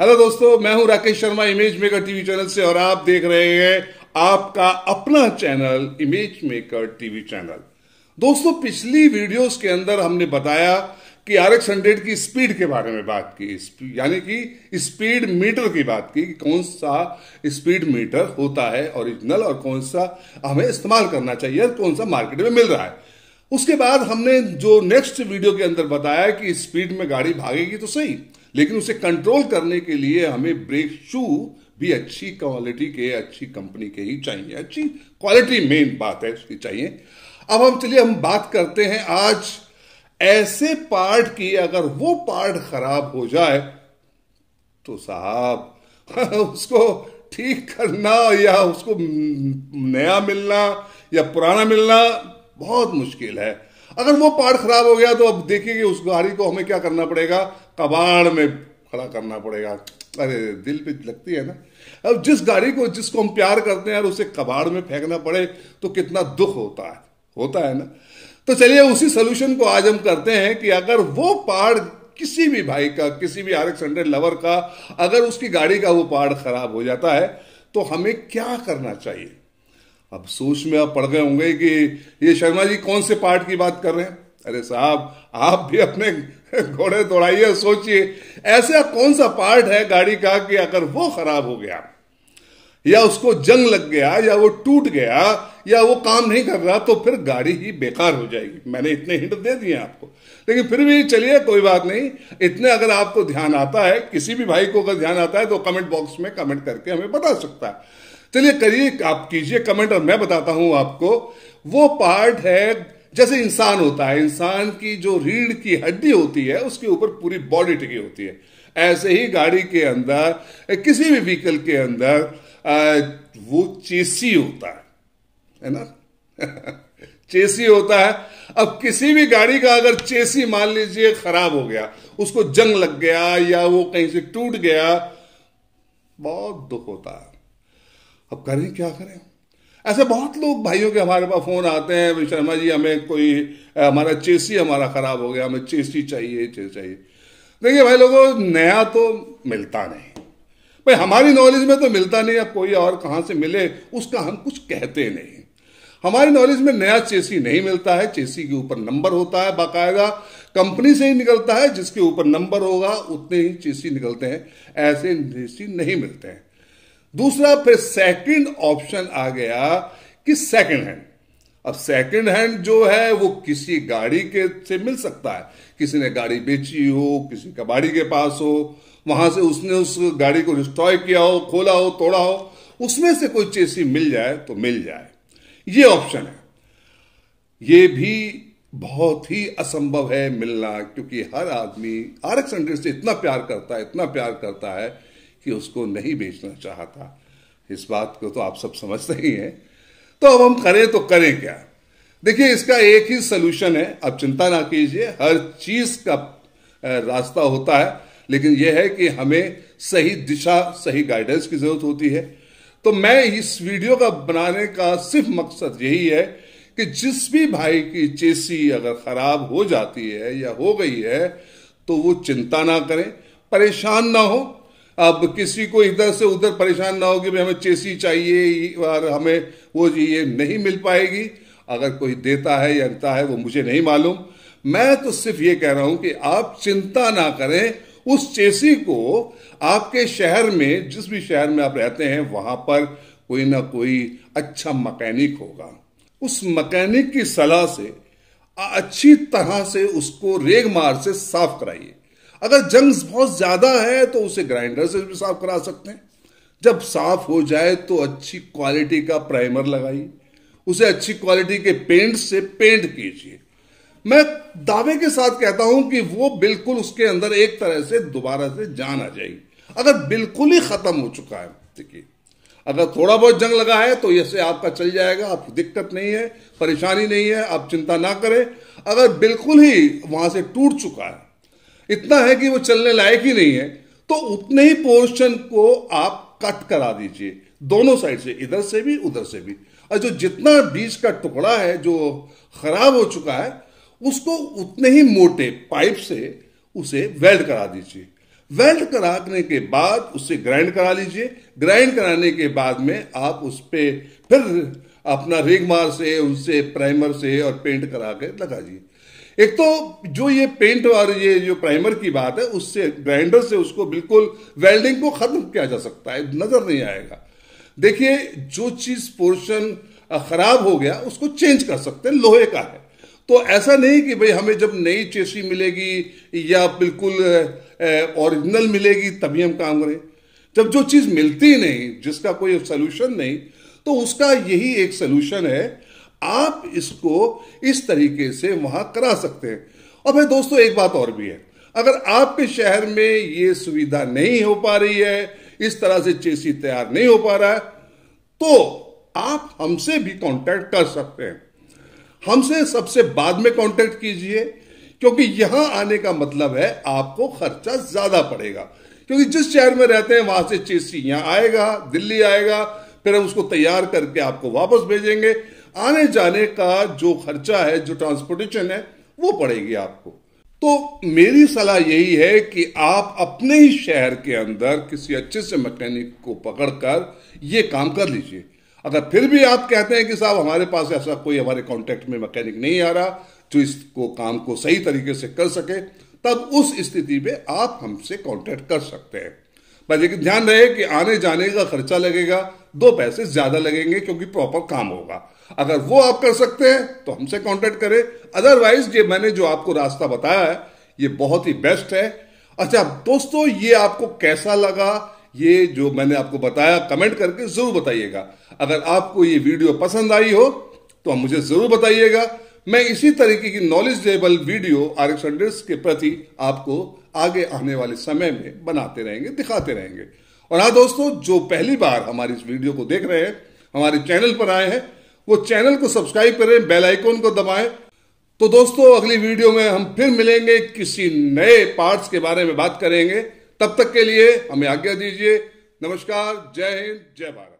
hello दोस्तों मैं हूं Rakesh Sharma image maker TV channel से और आप देख रहे हैं आपका अपना channel image maker TV channel दोस्तों पिछली वीडियोस के अंदर हमने बताया कि आर एक्स हंड्रेड की स्पीड के बारे में बात की यानी कि स्पीड मीटर की बात की कि कौन सा स्पीड मीटर होता है ओरिजिनल और कौन सा हमें इस्तेमाल करना चाहिए और कौन सा मार्केट में मिल रहा है उसके बाद हमने जो नेक्स्ट वीडियो के अंदर बताया कि स्पीड में गाड़ी भागेगी तो सही लेकिन उसे कंट्रोल करने के लिए हमें ब्रेक शू भी अच्छी क्वालिटी के अच्छी कंपनी के ही चाहिए अच्छी क्वालिटी मेन बात है उसकी चाहिए अब हम चलिए हम बात करते हैं आज ऐसे पार्ट की अगर वो पार्ट खराब हो जाए तो साहब उसको ठीक करना या उसको नया मिलना या पुराना मिलना बहुत मुश्किल है अगर वो पार्ट खराब हो गया तो अब देखिए उस गाड़ी को हमें क्या करना पड़ेगा कबाड़ में खड़ा करना पड़ेगा अरे दिल पे लगती है ना अब जिस गाड़ी को जिसको हम प्यार करते हैं और उसे कबाड़ में फेंकना पड़े तो कितना दुख होता है होता है ना तो चलिए उसी सोल्यूशन को आज हम करते हैं कि अगर वो पार्ट किसी भी भाई का किसी भी आर एक्स हंड्रेड लवर का अगर उसकी गाड़ी का वो पार्ट खराब हो जाता है तो हमें क्या करना चाहिए अब सोच में आप पड़ गए होंगे कि ये शर्मा जी कौन से पार्ट की बात कर रहे हैं अरे साहब आप भी अपने घोड़े दौड़ाइए सोचिए ऐसा कौन सा पार्ट है गाड़ी का कि अगर वो खराब हो गया या उसको जंग लग गया या वो टूट गया या वो काम नहीं कर रहा तो फिर गाड़ी ही बेकार हो जाएगी मैंने इतने हिंट दे दिए आपको लेकिन फिर भी चलिए कोई बात नहीं इतने अगर आपको ध्यान आता है किसी भी भाई को अगर ध्यान आता है तो कमेंट बॉक्स में कमेंट करके हमें बता सकता है चलिए करिए आप कीजिए कमेंट और मैं बताता हूं आपको वो पार्ट है जैसे इंसान होता है इंसान की जो रीढ़ की हड्डी होती है उसके ऊपर पूरी बॉडी टिकी होती है ऐसे ही गाड़ी के अंदर किसी भी व्हीकल के अंदर वो चेसी होता है है ना चेसी होता है अब किसी भी गाड़ी का अगर चेसी मान लीजिए खराब हो गया उसको जंग लग गया या वो कहीं से टूट गया बहुत दुख होता है अब करें क्या करें ऐसे बहुत लोग भाइयों के हमारे पास फ़ोन आते हैं भाई शर्मा जी हमें कोई हमारा चेसी हमारा ख़राब हो गया हमें चेसी चाहिए चेस चाहिए देखिए भाई लोगों नया तो मिलता नहीं भाई हमारी नॉलेज में तो मिलता नहीं अब कोई और कहाँ से मिले उसका हम कुछ कहते नहीं हमारी नॉलेज में नया चेसी नहीं मिलता है चेसी के ऊपर नंबर होता है बाकायदा कंपनी से ही निकलता है जिसके ऊपर नंबर होगा उतने ही चेसी निकलते हैं ऐसे चेसी नहीं मिलते हैं दूसरा फिर सेकंड ऑप्शन आ गया कि सेकंड हैंड अब सेकंड हैंड जो है वो किसी गाड़ी के से मिल सकता है किसी ने गाड़ी बेची हो किसी कबाड़ी के पास हो वहां से उसने उस गाड़ी को डिस्ट्रॉय किया हो खोला हो तोड़ा हो उसमें से कोई चीज मिल जाए तो मिल जाए ये ऑप्शन है ये भी बहुत ही असंभव है मिलना क्योंकि हर आदमी आरक्षण से इतना प्यार करता है इतना प्यार करता है कि उसको नहीं बेचना चाहता इस बात को तो आप सब समझते ही हैं तो अब हम करें तो करें क्या देखिए इसका एक ही सलूशन है आप चिंता ना कीजिए हर चीज का रास्ता होता है लेकिन यह है कि हमें सही दिशा सही गाइडेंस की जरूरत होती है तो मैं इस वीडियो का बनाने का सिर्फ मकसद यही है कि जिस भी भाई की चेसी अगर खराब हो जाती है या हो गई है तो वो चिंता ना करें परेशान ना हो अब किसी को इधर से उधर परेशान ना हो कि हमें चेसी चाहिए और हमें वो ये नहीं मिल पाएगी अगर कोई देता है या देता है वो मुझे नहीं मालूम मैं तो सिर्फ ये कह रहा हूं कि आप चिंता ना करें उस चेसी को आपके शहर में जिस भी शहर में आप रहते हैं वहां पर कोई ना कोई अच्छा मकैनिक होगा उस मकैनिक की सलाह से अच्छी तरह से उसको रेग मार से साफ कराइए अगर जंग्स बहुत ज़्यादा है तो उसे ग्राइंडर से भी साफ करा सकते हैं जब साफ हो जाए तो अच्छी क्वालिटी का प्राइमर लगाइए उसे अच्छी क्वालिटी के पेंट से पेंट कीजिए मैं दावे के साथ कहता हूं कि वो बिल्कुल उसके अंदर एक तरह से दोबारा से जान आ जाएगी अगर बिल्कुल ही खत्म हो चुका है देखिए अगर थोड़ा बहुत जंग लगा है तो इससे आपका चल जाएगा आपको दिक्कत नहीं है परेशानी नहीं है आप चिंता ना करें अगर बिल्कुल ही वहां से टूट चुका है इतना है कि वो चलने लायक ही नहीं है तो उतने ही पोर्शन को आप कट करा दीजिए दोनों साइड से इधर से भी उधर से भी और जो जितना बीज का टुकड़ा है जो खराब हो चुका है उसको उतने ही मोटे पाइप से उसे वेल्ड करा दीजिए वेल्ड कराने के बाद उसे ग्राइंड करा लीजिए ग्राइंड कराने के बाद में आप उस पर फिर अपना रेगमार से उनसे प्राइमर से और पेंट करा के लगा दीजिए एक तो जो ये पेंट और ये जो प्राइमर की बात है उससे ग्राइंडर से उसको बिल्कुल वेल्डिंग को खत्म किया जा सकता है नजर नहीं आएगा देखिए जो चीज पोर्शन खराब हो गया उसको चेंज कर सकते हैं लोहे का है तो ऐसा नहीं कि भाई हमें जब नई चेसी मिलेगी या बिल्कुल ओरिजिनल मिलेगी तभी हम काम करें जब जो चीज मिलती नहीं जिसका कोई सोल्यूशन नहीं तो उसका यही एक सोल्यूशन है आप इसको इस तरीके से वहां करा सकते हैं और फिर दोस्तों एक बात और भी है अगर आपके शहर में ये सुविधा नहीं हो पा रही है इस तरह से चेसी तैयार नहीं हो पा रहा है तो आप हमसे भी कांटेक्ट कर सकते हैं हमसे सबसे बाद में कांटेक्ट कीजिए क्योंकि यहां आने का मतलब है आपको खर्चा ज्यादा पड़ेगा क्योंकि जिस शहर में रहते हैं वहां से चेसी यहां आएगा दिल्ली आएगा फिर हम उसको तैयार करके आपको वापस भेजेंगे आने जाने का जो खर्चा है जो ट्रांसपोर्टेशन है वो पड़ेगी आपको तो मेरी सलाह यही है कि आप अपने ही शहर के अंदर किसी अच्छे से मैकेनिक को पकड़कर ये काम कर लीजिए अगर फिर भी आप कहते हैं कि साहब हमारे पास ऐसा कोई हमारे कॉन्टेक्ट में मैकेनिक नहीं आ रहा जो इसको काम को सही तरीके से कर सके तब उस स्थिति में आप हमसे कॉन्टेक्ट कर सकते हैं पर लेकिन ध्यान रहे कि आने जाने का खर्चा लगेगा दो पैसे ज्यादा लगेंगे क्योंकि प्रॉपर काम होगा अगर वो आप कर सकते हैं तो हमसे कॉन्टेक्ट करें अदरवाइज ये मैंने जो आपको रास्ता बताया है ये बहुत ही बेस्ट है अच्छा दोस्तों ये आपको कैसा लगा ये जो मैंने आपको बताया कमेंट करके जरूर बताइएगा अगर आपको ये वीडियो पसंद आई हो तो मुझे जरूर बताइएगा मैं इसी तरीके की नॉलेजेबल वीडियो आर के प्रति आपको आगे आने वाले समय में बनाते रहेंगे दिखाते रहेंगे और हाँ दोस्तों जो पहली बार हमारी इस वीडियो को देख रहे हैं हमारे चैनल पर आए हैं वो चैनल को सब्सक्राइब करें बेल आइकॉन को दबाएं तो दोस्तों अगली वीडियो में हम फिर मिलेंगे किसी नए पार्ट्स के बारे में बात करेंगे तब तक के लिए हमें आज्ञा दीजिए नमस्कार जय हिंद जय भारत